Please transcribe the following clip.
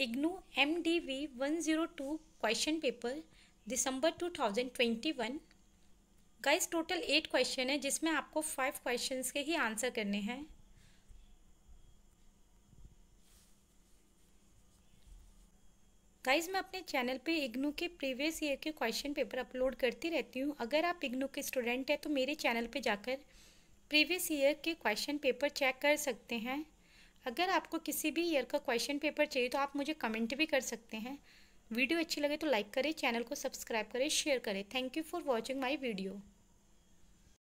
IGNOU M D V one zero two question paper December two thousand twenty one guys total eight question है जिसमें आपको five question के ही answer करने हैं guys मैं अपने चैनल पे इग्नू के प्रीवियस ईयर के क्वेश्चन पेपर अपलोड करती रहती हूँ अगर आप इग्नू के स्टूडेंट हैं तो मेरे चैनल पे जाकर प्रीवियस ईयर के क्वेश्चन पेपर चेक कर सकते हैं अगर आपको किसी भी ईयर का क्वेश्चन पेपर चाहिए तो आप मुझे कमेंट भी कर सकते हैं वीडियो अच्छी लगे तो लाइक करें चैनल को सब्सक्राइब करें शेयर करें thank you for watching my video